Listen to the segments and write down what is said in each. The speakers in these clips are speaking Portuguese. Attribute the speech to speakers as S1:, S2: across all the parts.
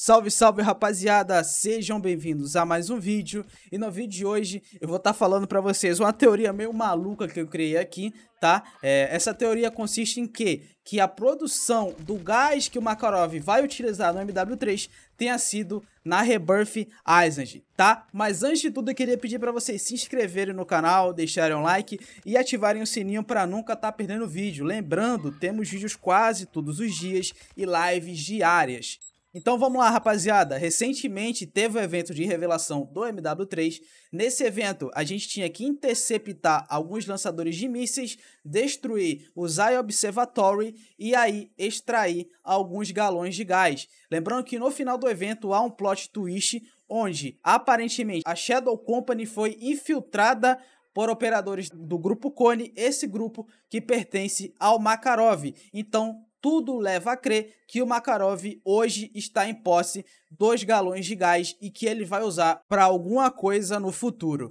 S1: Salve, salve rapaziada, sejam bem-vindos a mais um vídeo e no vídeo de hoje eu vou estar tá falando para vocês uma teoria meio maluca que eu criei aqui, tá? É, essa teoria consiste em que, que a produção do gás que o Makarov vai utilizar no MW3 tenha sido na Rebirth Island, tá? Mas antes de tudo eu queria pedir para vocês se inscreverem no canal, deixarem um like e ativarem o sininho para nunca estar tá perdendo vídeo. Lembrando, temos vídeos quase todos os dias e lives diárias. Então vamos lá, rapaziada. Recentemente teve o um evento de revelação do MW3. Nesse evento, a gente tinha que interceptar alguns lançadores de mísseis, destruir o Zai Observatory e aí extrair alguns galões de gás. Lembrando que no final do evento há um plot twist onde aparentemente a Shadow Company foi infiltrada por operadores do grupo Cone, esse grupo que pertence ao Makarov. Então, tudo leva a crer que o Makarov hoje está em posse dos galões de gás e que ele vai usar para alguma coisa no futuro.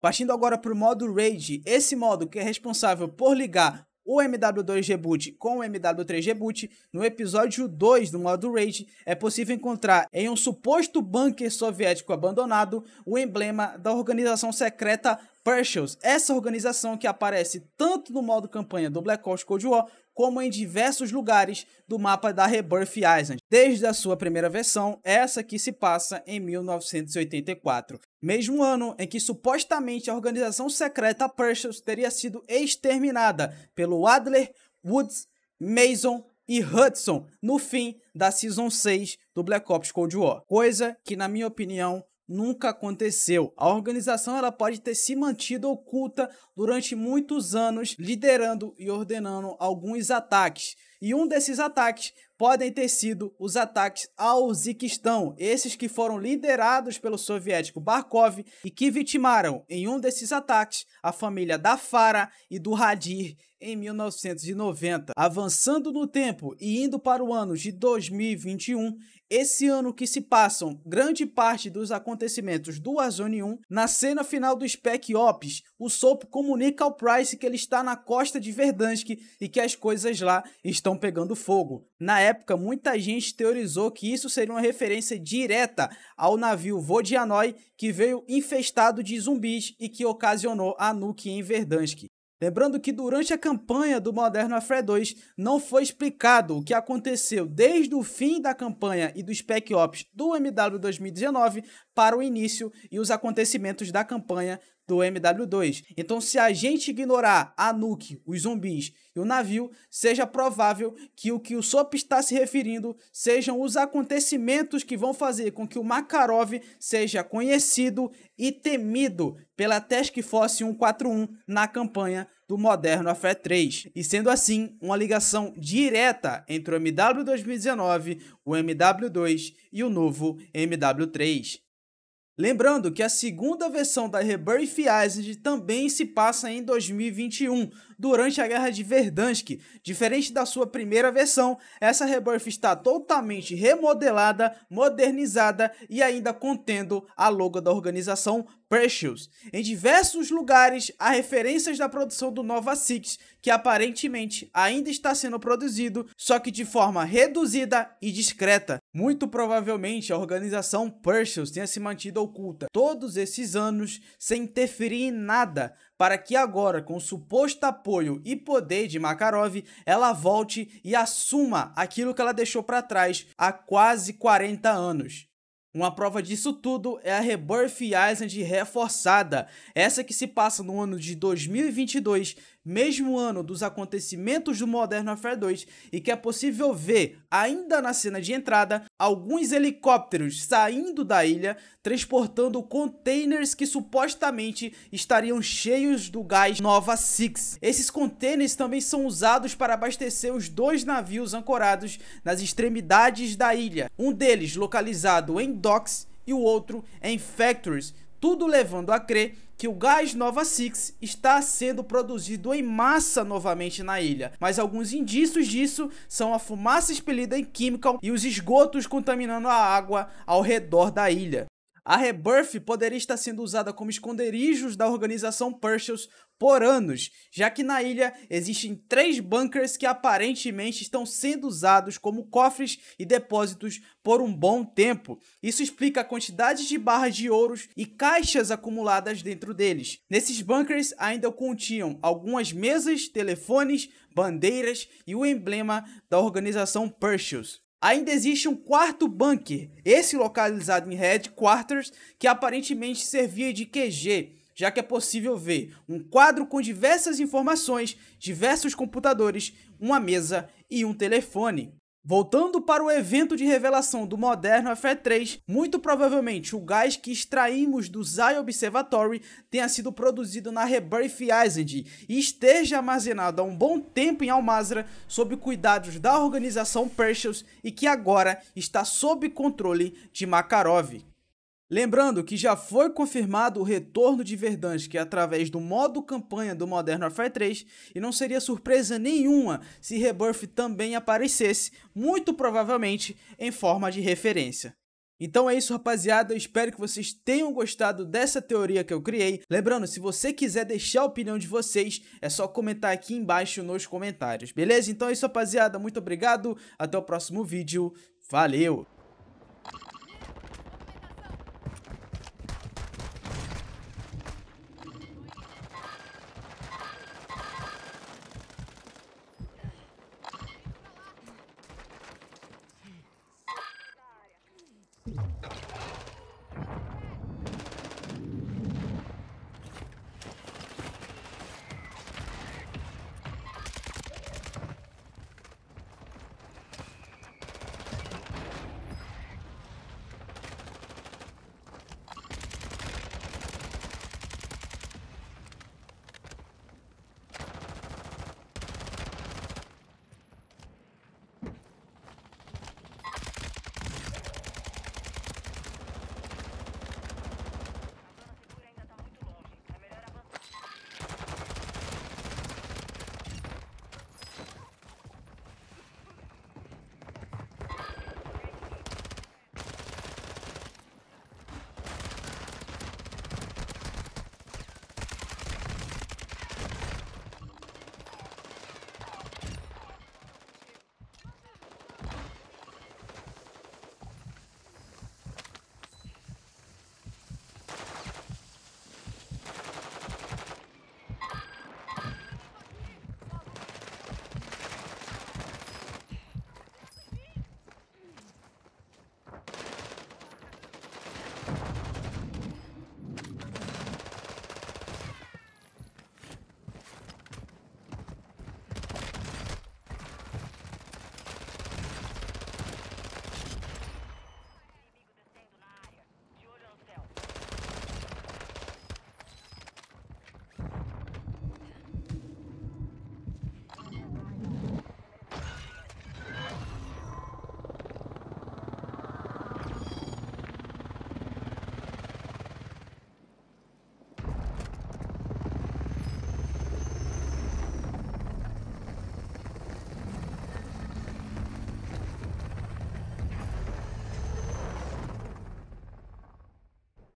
S1: Partindo agora para o modo Raid, esse modo que é responsável por ligar o MW2 Reboot com o MW3 Reboot. No episódio 2 do modo Raid, é possível encontrar em um suposto bunker soviético abandonado o emblema da organização secreta Pershals, essa organização que aparece tanto no modo campanha do Black Ops Cold War como em diversos lugares do mapa da Rebirth Island, desde a sua primeira versão, essa que se passa em 1984. Mesmo ano em que supostamente a organização secreta Precious teria sido exterminada pelo Adler, Woods, Mason e Hudson no fim da Season 6 do Black Ops Cold War. Coisa que, na minha opinião, nunca aconteceu. A organização ela pode ter se mantido oculta durante muitos anos, liderando e ordenando alguns ataques, e um desses ataques podem ter sido os ataques ao Ziquistão, esses que foram liderados pelo soviético Barkov e que vitimaram em um desses ataques a família da Fara e do Radir em 1990. Avançando no tempo e indo para o ano de 2021, esse ano que se passam grande parte dos acontecimentos do Azone 1, na cena final do Spec Ops, o Soap comunica ao Price que ele está na costa de Verdansk e que as coisas lá estão estão pegando fogo. Na época, muita gente teorizou que isso seria uma referência direta ao navio Vodianoi que veio infestado de zumbis e que ocasionou a nuke em Verdansk. Lembrando que durante a campanha do Modern Warfare 2 não foi explicado o que aconteceu desde o fim da campanha e do Spec Ops do MW 2019 para o início e os acontecimentos da campanha do MW2. Então, se a gente ignorar a Nuke, os zumbis e o navio, seja provável que o que o Sop está se referindo sejam os acontecimentos que vão fazer com que o Makarov seja conhecido e temido pela Task Force 141 na campanha do Modern Warfare 3, e sendo assim uma ligação direta entre o MW 2019, o MW2 e o novo MW3. Lembrando que a segunda versão da Rebirth Island também se passa em 2021, durante a Guerra de Verdansk. Diferente da sua primeira versão, essa Rebirth está totalmente remodelada, modernizada e ainda contendo a logo da organização Precious. Em diversos lugares, há referências da produção do Nova Six, que aparentemente ainda está sendo produzido, só que de forma reduzida e discreta. Muito provavelmente a organização Purcells tenha se mantido oculta todos esses anos sem interferir em nada para que agora, com o suposto apoio e poder de Makarov, ela volte e assuma aquilo que ela deixou para trás há quase 40 anos. Uma prova disso tudo é a Rebirth Island reforçada, essa que se passa no ano de 2022 mesmo ano dos acontecimentos do Modern Warfare 2, e que é possível ver, ainda na cena de entrada, alguns helicópteros saindo da ilha, transportando containers que supostamente estariam cheios do gás Nova Six. Esses containers também são usados para abastecer os dois navios ancorados nas extremidades da ilha, um deles localizado em docks e o outro em factories, tudo levando a crer que o gás Nova Six está sendo produzido em massa novamente na ilha, mas alguns indícios disso são a fumaça expelida em química e os esgotos contaminando a água ao redor da ilha. A Rebirth poderia estar sendo usada como esconderijos da organização Purchase por anos, já que na ilha existem três bunkers que aparentemente estão sendo usados como cofres e depósitos por um bom tempo. Isso explica a quantidade de barras de ouros e caixas acumuladas dentro deles. Nesses bunkers ainda continham algumas mesas, telefones, bandeiras e o emblema da organização Purchase. Ainda existe um quarto bunker, esse localizado em Headquarters, que aparentemente servia de QG, já que é possível ver um quadro com diversas informações, diversos computadores, uma mesa e um telefone. Voltando para o evento de revelação do moderno FE3, muito provavelmente o gás que extraímos do Zai Observatory tenha sido produzido na Rebirth Island e esteja armazenado há um bom tempo em Almazra sob cuidados da organização Perseus e que agora está sob controle de Makarov. Lembrando que já foi confirmado o retorno de Verdansk através do modo campanha do Modern Warfare 3 e não seria surpresa nenhuma se Rebirth também aparecesse, muito provavelmente em forma de referência. Então é isso, rapaziada. Eu espero que vocês tenham gostado dessa teoria que eu criei. Lembrando, se você quiser deixar a opinião de vocês, é só comentar aqui embaixo nos comentários, beleza? Então é isso, rapaziada. Muito obrigado. Até o próximo vídeo. Valeu!